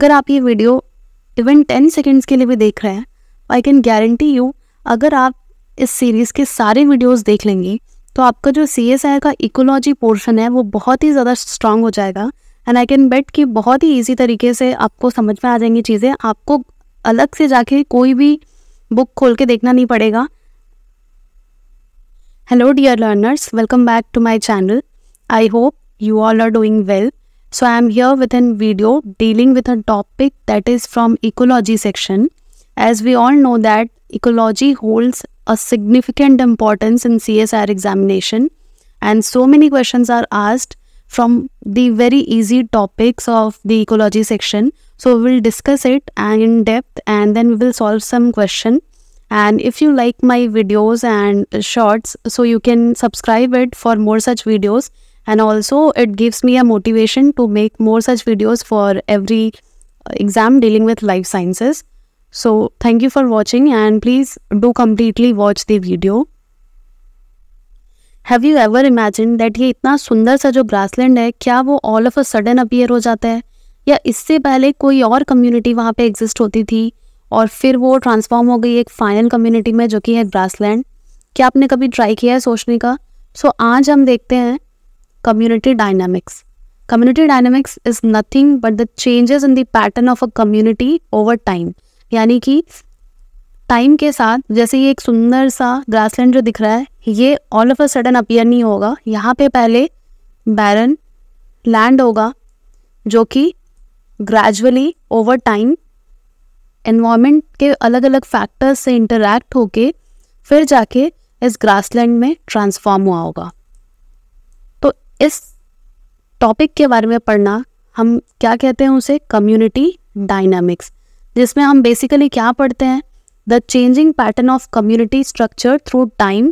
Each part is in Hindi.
अगर आप ये वीडियो इवन टेन सेकेंड्स के लिए भी देख रहे हैं आई कैन गारंटी यू अगर आप इस सीरीज़ के सारे वीडियोस देख लेंगे तो आपका जो सी एस आई का इकोलॉजी पोर्शन है वो बहुत ही ज़्यादा स्ट्रांग हो जाएगा एंड आई कैन बेट कि बहुत ही इजी तरीके से आपको समझ में आ जाएंगी चीज़ें आपको अलग से जाके कोई भी बुक खोल के देखना नहीं पड़ेगा hello dear learners welcome back to my channel I hope you all are doing well So I am here with an video dealing with a topic that is from ecology section. As we all know that ecology holds a significant importance in CSR examination and so many questions are asked from the very easy topics of the ecology section. So we will discuss it in depth and then we will solve some question. And if you like my videos and shorts, so you can subscribe it for more such videos and also it gives me a motivation to make more such videos for every exam dealing with life sciences. So thank you for watching and please do completely watch the video. Have you ever imagine that ये इतना सुंदर सा जो ग्रासलैंड है क्या वो all of a sudden appear हो जाता है या इससे पहले कोई और कम्युनिटी वहाँ पे एग्जिस्ट होती थी और फिर वो ट्रांसफॉर्म हो गई एक फाइनल कम्युनिटी में जो कि है ग्रासलैंड क्या आपने कभी ट्राई किया है सोचने का सो so, आज हम देखते हैं community dynamics. Community dynamics is nothing but the changes in the pattern of a community over time. यानी कि टाइम के साथ जैसे ये एक सुंदर सा ग्रासलैंड जो दिख रहा है ये all of a sudden appear नहीं होगा यहाँ पे पहले बैरन लैंड होगा जो कि ग्रेजुअली ओवर टाइम एनवायरमेंट के अलग अलग फैक्टर्स से इंटरैक्ट होके फिर जाके इस ग्रासलैंड में ट्रांसफॉर्म हुआ होगा इस टॉपिक के बारे में पढ़ना हम क्या कहते हैं उसे कम्युनिटी डायनामिक्स जिसमें हम बेसिकली क्या पढ़ते हैं the changing pattern of community structure through time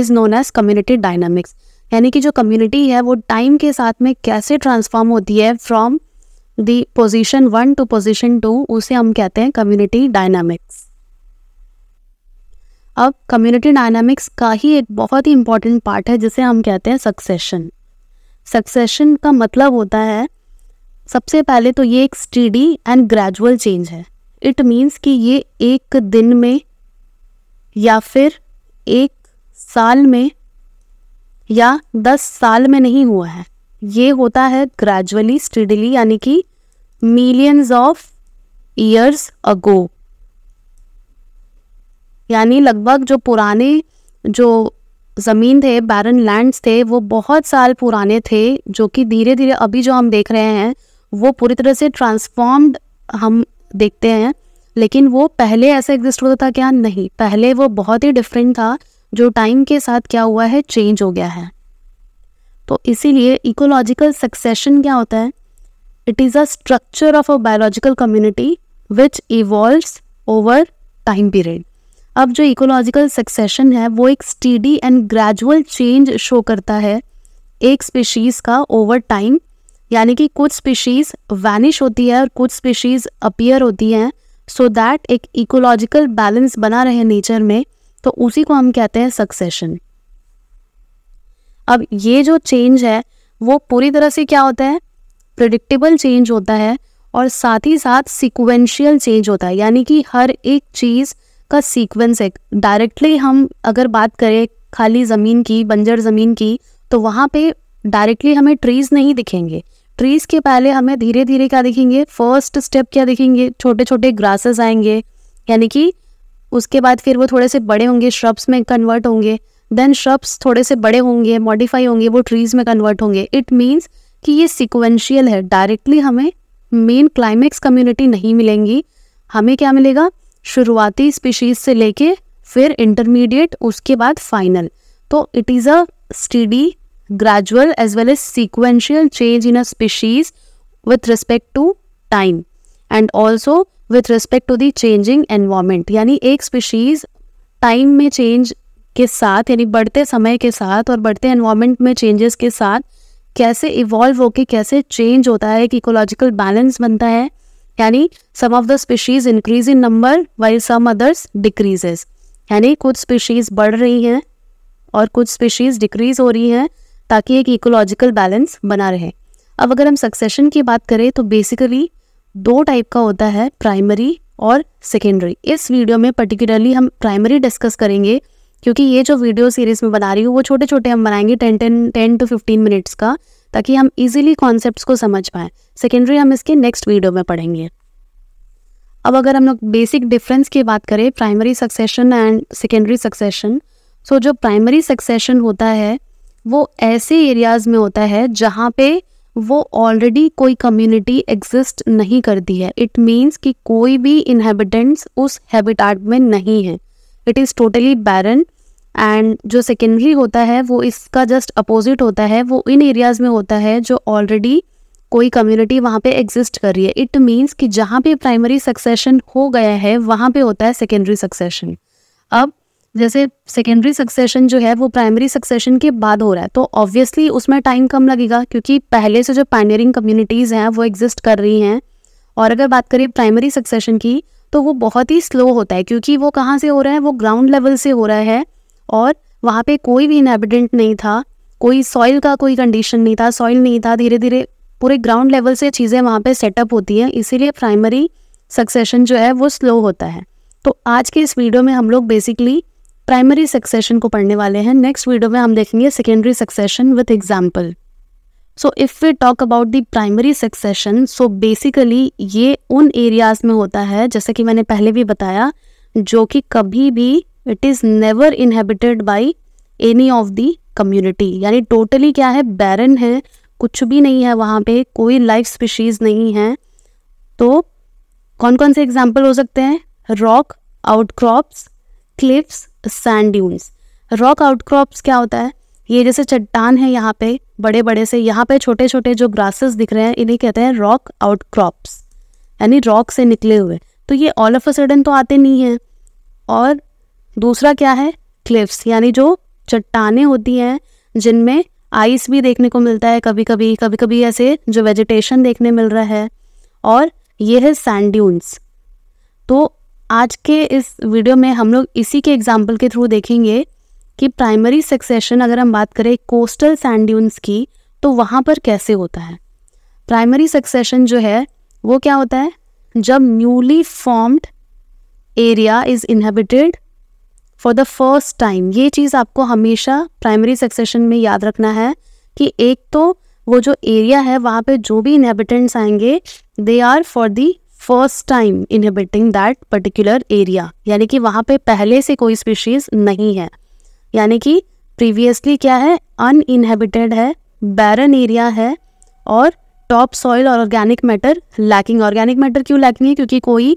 is known as community dynamics यानी कि जो कम्युनिटी है वो टाइम के साथ में कैसे ट्रांसफॉर्म होती है from the position one to position two उसे हम कहते हैं कम्युनिटी डायनामिक्स अब कम्युनिटी डायनामिक्स का ही एक बहुत ही इंपॉर्टेंट पार्ट है जिसे हम कहते हैं सक्सेशन सक्सेशन का मतलब होता है सबसे पहले तो ये एक स्टडी एंड ग्रेजुअल चेंज है इट मीन्स कि ये एक दिन में या फिर एक साल में या दस साल में नहीं हुआ है ये होता है ग्रेजुअली स्टडीली यानी कि मिलियंस ऑफ ईयर्स अगो यानी लगभग जो पुराने जो ज़मीन थे बैरन लैंड्स थे वो बहुत साल पुराने थे जो कि धीरे धीरे अभी जो हम देख रहे हैं वो पूरी तरह से ट्रांसफॉर्म्ड हम देखते हैं लेकिन वो पहले ऐसा एग्जिस्ट होता था क्या नहीं पहले वो बहुत ही डिफरेंट था जो टाइम के साथ क्या हुआ है चेंज हो गया है तो इसीलिए इकोलॉजिकल सक्सेशन क्या होता है it is a structure of a biological community which evolves over time period अब जो इकोलॉजिकल सक्सेशन है वो एक steady and gradual change show करता है एक स्पीशीज़ का ओवर टाइम यानी कि कुछ स्पीशीज़ वैनिश होती है और कुछ स्पीशीज़ अपीयर होती हैं सो दैट एक इकोलॉजिकल बैलेंस बना रहे नेचर में तो उसी को हम कहते हैं सक्सेशन अब ये जो चेंज है वो पूरी तरह से क्या होता है प्रडिक्टेबल चेंज होता है और साथ ही साथ सिक्वेंशियल चेंज होता है यानी कि हर एक चीज़ का सीक्वेंस है डायरेक्टली हम अगर बात करें खाली ज़मीन की बंजर ज़मीन की तो वहाँ पे डायरेक्टली हमें ट्रीज़ नहीं दिखेंगे ट्रीज़ के पहले हमें धीरे धीरे क्या दिखेंगे फर्स्ट स्टेप क्या दिखेंगे छोटे छोटे ग्रासेस आएंगे यानी कि उसके बाद फिर वो थोड़े से बड़े होंगे श्रब्स में कन्वर्ट होंगे देन श्रब्स थोड़े से बड़े होंगे मॉडिफाई होंगे वो ट्रीज़ में कन्वर्ट होंगे इट मीन्स कि ये सिक्वेंशियल है डायरेक्टली हमें मेन क्लाइमेक्स कम्युनिटी नहीं मिलेंगी हमें क्या मिलेगा शुरुआती स्पीशीज से लेके फिर इंटरमीडिएट उसके बाद फाइनल तो it is a steady gradual as well as sequential change in a species with respect to time and also with respect to the changing environment यानी एक स्पीशीज टाइम में चेंज के साथ यानी बढ़ते समय के साथ और बढ़ते एनवायरमेंट में चेंजेस के साथ कैसे इवॉल्व होके कैसे चेंज होता है एक इकोलॉजिकल बैलेंस बनता है यानी some of the species increase in number while some others decreases यानी कुछ स्पीशीज बढ़ रही हैं और कुछ स्पीशीज डिक्रीज हो रही हैं ताकि एक इकोलॉजिकल बैलेंस बना रहे अब अगर हम सक्सेशन की बात करें तो बेसिकली दो टाइप का होता है प्राइमरी और सेकेंडरी इस वीडियो में पर्टिकुलरली हम प्राइमरी डिस्कस करेंगे क्योंकि ये जो वीडियो सीरीज में बना रही हूँ वो छोटे छोटे हम बनाएंगे ten ten ten to fifteen minutes का ताकि हम इजीली कॉन्सेप्ट्स को समझ पाए सेकेंडरी हम इसके नेक्स्ट वीडियो में पढ़ेंगे अब अगर हम लोग बेसिक डिफरेंस की बात करें primary succession and secondary succession so जो प्राइमरी सक्सेशन होता है वो ऐसे एरियाज़ में होता है जहाँ पे वो ऑलरेडी कोई कम्युनिटी एग्जिस्ट नहीं करती है इट मीन्स कि कोई भी इन्हेबिटेंट्स उस हैबिटाट में नहीं है it is totally barren and जो सेकेंडरी होता है वो इसका जस्ट अपोजिट होता है वो इन एरियाज में होता है जो ऑलरेडी कोई कम्युनिटी वहाँ पे एग्जिस्ट कर रही है इट मीन्स कि जहाँ पे प्राइमरी सक्सेशन हो गया है वहाँ पे होता है सेकेंडरी सक्सेशन अब जैसे सेकेंडरी सक्सेशन जो है वो प्राइमरी सक्सेशन के बाद हो रहा है तो ऑब्वियसली उसमें टाइम कम लगेगा क्योंकि पहले से जो पाइनियरिंग कम्युनिटीज़ हैं वो एग्जिस्ट कर रही हैं और अगर बात करें प्राइमरी सक्सेशन की तो वो बहुत ही स्लो होता है क्योंकि वो कहाँ से हो रहा है वो ग्राउंड लेवल से हो रहा है और वहाँ पे कोई भी इनहेबिटेंट नहीं था कोई सॉइल का कोई कंडीशन नहीं था सॉइल नहीं था धीरे धीरे पूरे ग्राउंड लेवल से चीज़ें वहाँ पे सेटअप होती हैं इसीलिए प्राइमरी सक्सेशन जो है वो स्लो होता है तो आज के इस वीडियो में हम लोग बेसिकली प्राइमरी सक्सेशन को पढ़ने वाले हैं नेक्स्ट वीडियो में हम देखेंगे secondary succession with example so if we talk about the primary succession so basically ये उन एरियाज़ में होता है जैसे कि मैंने पहले भी बताया जो कि कभी भी it is never inhabited by any of the community यानी टोटली क्या है बैरन है कुछ भी नहीं है वहाँ पे कोई लाइफ स्पीशीज़ नहीं है तो कौन कौन से एग्जाम्पल हो सकते हैं rock outcrops cliffs sand dunes rock outcrops क्या होता है ये जैसे चट्टान है यहाँ पे बड़े बड़े से यहाँ पे छोटे छोटे जो ग्रासेस दिख रहे हैं इन्हें कहते हैं रॉक आउटक्रॉप्स यानी रॉक से निकले हुए तो ये ऑल ऑफ अ सडन तो आते नहीं हैं और दूसरा क्या है क्लिफ्स यानी जो चट्टाने होती हैं जिनमें आइस भी देखने को मिलता है कभी कभी कभी कभी ऐसे जो वेजिटेशन देखने मिल रहा है और ये है सैंड्यून्स तो आज के इस वीडियो में हम लोग इसी के एग्जाम्पल के थ्रू देखेंगे कि प्राइमरी सक्सेशन अगर हम बात करें कोस्टल सैंड्यून्स की तो वहाँ पर कैसे होता है प्राइमरी सक्सेशन जो है वो क्या होता है जब newly formed area is inhabited for the first time ये चीज़ आपको हमेशा प्राइमरी सक्सेशन में याद रखना है कि एक तो वो जो एरिया है वहाँ पे जो भी इनहेबिटेंट्स आएंगे they are for the first time inhabiting that particular area यानी कि वहाँ पे पहले से कोई स्पीशीज़ नहीं है यानी कि प्रीवियसली क्या है अन इनहेबिटेड है बैरन एरिया है और टॉप सॉइल और organic matter lacking organic matter क्यों लैकिंग है क्योंकि कोई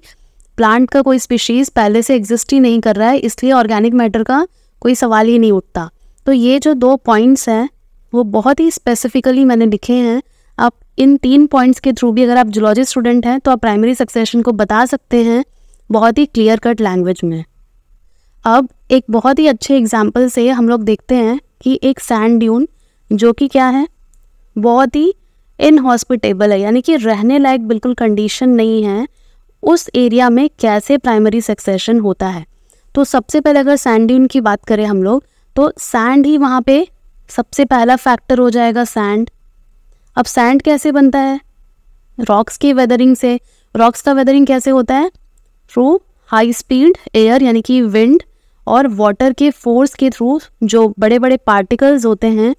प्लांट का कोई स्पीशीज़ पहले से एग्जिस्ट ही नहीं कर रहा है इसलिए ऑर्गेनिक मैटर का कोई सवाल ही नहीं उठता तो ये जो दो पॉइंट्स हैं वो बहुत ही स्पेसिफिकली मैंने लिखे हैं आप इन तीन पॉइंट्स के थ्रू भी अगर आप जुलॉजी स्टूडेंट हैं तो आप प्राइमरी सक्सेशन को बता सकते हैं बहुत ही क्लियर कट लैंग्वेज में अब एक बहुत ही अच्छे एग्जाम्पल से हम लोग देखते हैं कि एक सैंड ड्यून जो कि क्या है बहुत ही इनहॉस्पिटेबल है यानी कि रहने लायक बिल्कुल कंडीशन नहीं है उस एरिया में कैसे प्राइमरी सक्सेशन होता है तो सबसे पहले अगर सैंड ड्यून की बात करें हम लोग तो सैंड ही वहाँ पे सबसे पहला फैक्टर हो जाएगा सैंड अब सैंड कैसे बनता है रॉक्स की वेदरिंग से रॉक्स का वेदरिंग कैसे होता है थ्रू हाई स्पीड एयर यानी कि विंड और वाटर के फोर्स के थ्रू जो बड़े बड़े पार्टिकल्स होते हैं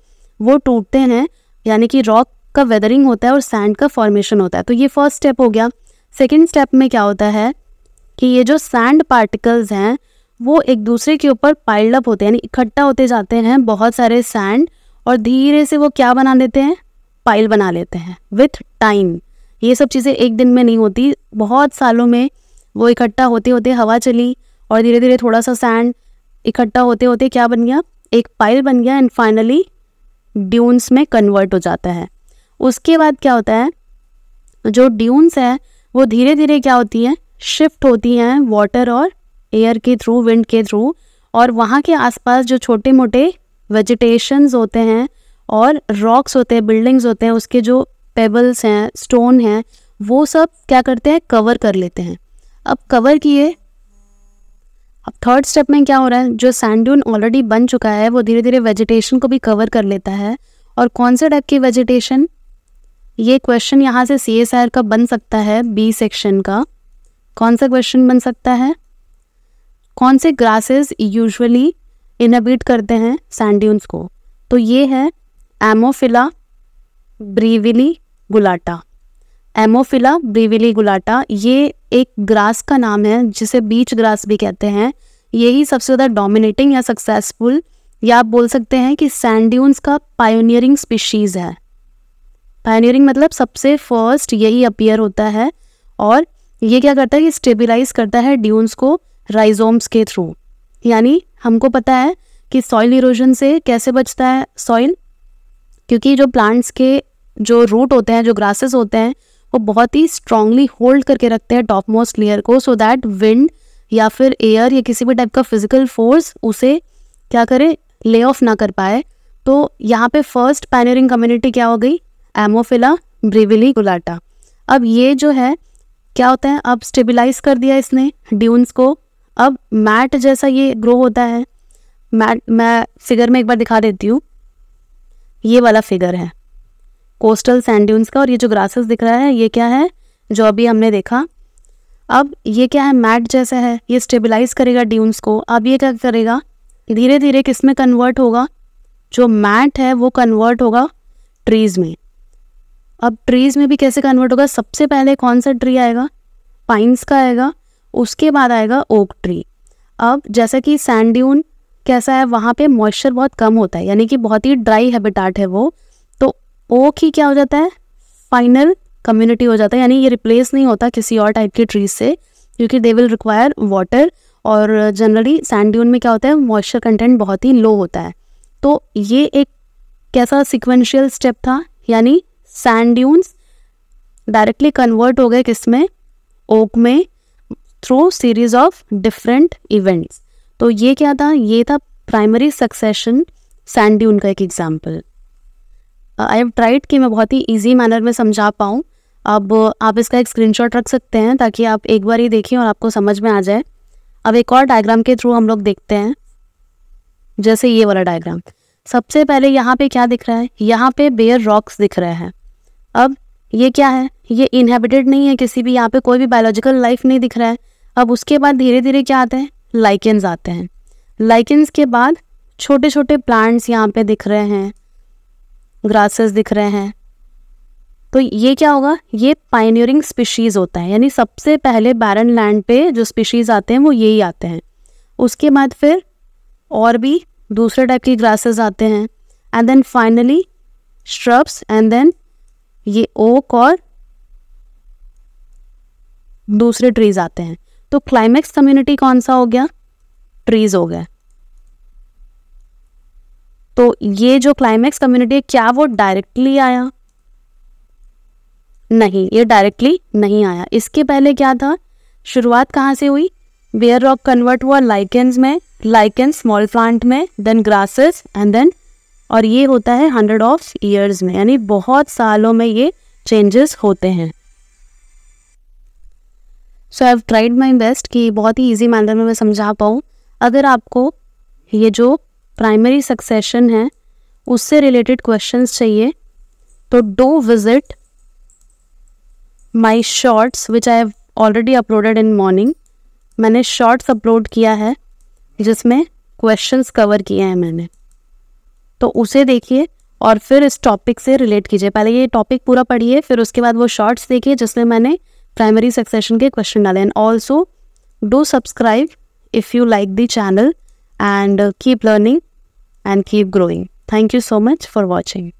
वो टूटते हैं यानी कि रॉक का वेदरिंग होता है और सैंड का फॉर्मेशन होता है तो ये फर्स्ट स्टेप हो गया सेकेंड स्टेप में क्या होता है कि ये जो सैंड पार्टिकल्स हैं वो एक दूसरे के ऊपर पाइल्डअप होते हैं यानी इकट्ठा होते जाते हैं बहुत सारे सैंड और धीरे से वो क्या बना लेते हैं पाइल बना लेते हैं विथ टाइम ये सब चीज़ें एक दिन में नहीं होती बहुत सालों में वो इकट्ठा होते होते हवा चली और धीरे धीरे थोड़ा सा सैंड इकट्ठा होते होते क्या बन गया एक पाइल बन गया एंड फाइनली ड्यून्स में कन्वर्ट हो जाता है उसके बाद क्या होता है जो ड्यून्स है वो धीरे धीरे क्या होती हैं शिफ्ट होती हैं वाटर और एयर के थ्रू विंड के थ्रू और वहाँ के आसपास जो छोटे मोटे वेजिटेशंस होते हैं और रॉक्स होते हैं बिल्डिंग्स होते हैं उसके जो पेबल्स हैं स्टोन हैं वो सब क्या करते हैं कवर कर लेते हैं अब कवर किए अब थर्ड स्टेप में क्या हो रहा है जो सैंडून ऑलरेडी बन चुका है वो धीरे धीरे वेजिटेशन को भी कवर कर लेता है और कौन से टाइप की वेजिटेशन ये क्वेश्चन यहाँ से सी एस आर का बन सकता है बी सेक्शन का कौन सा क्वेश्चन बन सकता है कौन से ग्रासेस यूजुअली इनहबिट करते हैं सैंड्यून्स को तो ये है एमोफिला ब्रीविली गुलाटा एमोफिला ब्रीविली गुलाटा ये एक ग्रास का नाम है जिसे बीच ग्रास भी कहते हैं यही सबसे ज़्यादा डोमिनेटिंग या सक्सेसफुल या आप बोल सकते हैं कि सैंड्यून्स का पायोनियरिंग स्पीशीज़ है पायनियरिंग मतलब सबसे फर्स्ट यही अपियर होता है और ये क्या करता है ये स्टेबिलाइज करता है ड्यून्स को राइजोम्स के थ्रू यानी हमको पता है कि सॉइल इरोजन से कैसे बचता है सॉइल क्योंकि जो प्लांट्स के जो रूट होते हैं जो ग्रासेस होते हैं वो बहुत ही स्ट्रांगली होल्ड करके रखते हैं टॉप मोस्ट लेयर को सो दैट विंड या फिर एयर या किसी भी टाइप का फिजिकल फोर्स उसे क्या करे ले ऑफ ना कर पाए तो यहाँ पे फर्स्ट पैनरिंग कम्युनिटी क्या हो गई एमोफिला ब्रिविली गुलाटा अब ये जो है क्या होता है अब स्टेबलाइज कर दिया इसने ड्यून्स को अब मैट जैसा ये ग्रो होता है मैट मैं फिगर में एक बार दिखा देती हूँ ये वाला फिगर है कोस्टल सैंड्यून्स का और ये जो ग्रासेस दिख रहा है ये क्या है जो अभी हमने देखा अब ये क्या है मैट जैसा है ये स्टेबलाइज करेगा ड्यून्स को अब ये क्या करेगा धीरे धीरे किस में कन्वर्ट होगा जो मैट है वो कन्वर्ट होगा ट्रीज़ में अब ट्रीज़ में भी कैसे कन्वर्ट होगा सबसे पहले कौन सा ट्री आएगा पाइन्स का आएगा उसके बाद आएगा ओक ट्री अब जैसा कि सैंड्यून कैसा है वहाँ पे मॉइस्चर बहुत कम होता है यानी कि बहुत ही ड्राई हैबिटाट है वो तो ओक ही क्या हो जाता है फाइनल कम्युनिटी हो जाता है यानी ये रिप्लेस नहीं होता किसी और टाइप के ट्रीज से क्योंकि दे विल रिक्वायर वाटर और जनरली सैंड्यून में क्या होता है मॉइस्चर कंटेंट बहुत ही लो होता है तो ये एक कैसा सिक्वेंशियल स्टेप था यानी सैंड ड्यून्स डायरेक्टली कन्वर्ट हो गए किस में ओक में through series of different events तो ये क्या था ये था प्राइमरी सक्सेशन सैंड ड्यून का एक एग्जाम्पल आई हैव ट्राइड कि मैं बहुत ही ईजी मैनर में समझा पाऊँ अब आप इसका एक स्क्रीनशॉट रख सकते हैं ताकि आप एक बार ही देखें और आपको समझ में आ जाए अब एक और डायग्राम के थ्रू हम लोग देखते हैं जैसे ये वाला डायग्राम सबसे पहले यहाँ पे क्या दिख रहा है यहाँ पे बेयर रॉक्स दिख रहे हैं अब ये क्या है ये इनहेबिटेड नहीं है किसी भी यहाँ पे कोई भी बायोलॉजिकल लाइफ नहीं दिख रहा है अब उसके बाद धीरे धीरे क्या आते हैं लाइकेंस आते हैं लाइकेंस के बाद छोटे छोटे प्लांट्स यहाँ पे दिख रहे हैं ग्रासेस दिख रहे हैं तो ये क्या होगा ये पाइनियरिंग स्पीशीज़ होता है यानी सबसे पहले बैरन लैंड पे जो स्पीशीज़ आते हैं वो यही आते हैं उसके बाद फिर और भी दूसरे टाइप की ग्रासेस आते हैं and then finally shrubs and then ये ओक और दूसरे ट्रीज आते हैं तो क्लाइमेक्स कम्युनिटी कौन सा हो गया ट्रीज हो गया तो ये जो क्लाइमेक्स कम्युनिटी है क्या वो डायरेक्टली आया नहीं ये डायरेक्टली नहीं आया इसके पहले क्या था शुरुआत कहाँ से हुई बेयर रॉक कन्वर्ट हुआ लाइकेंस में लाइकेंस स्मॉल प्लांट में देन ग्रासेस एंड देन और ये होता है हंड्रेड ऑफ ईयर्स में यानी बहुत सालों में ये चेंजेस होते हैं so I have tried my best कि बहुत ही ईजी मैनर में मैं समझा पाऊँ अगर आपको ये जो प्राइमरी सक्सेशन है उससे रिलेटेड क्वेश्चंस चाहिए तो do visit my shorts which I have already uploaded in morning मैंने शॉर्ट्स अपलोड किया है जिसमें क्वेश्चंस कवर किए हैं मैंने तो उसे देखिए और फिर इस टॉपिक से रिलेट कीजिए पहले ये टॉपिक पूरा पढ़िए फिर उसके बाद वो शॉर्ट्स देखिए जिसमें मैंने प्राइमरी सक्सेशन के क्वेश्चन डाले and also do subscribe if you like the channel and keep learning and keep growing thank you so much for watching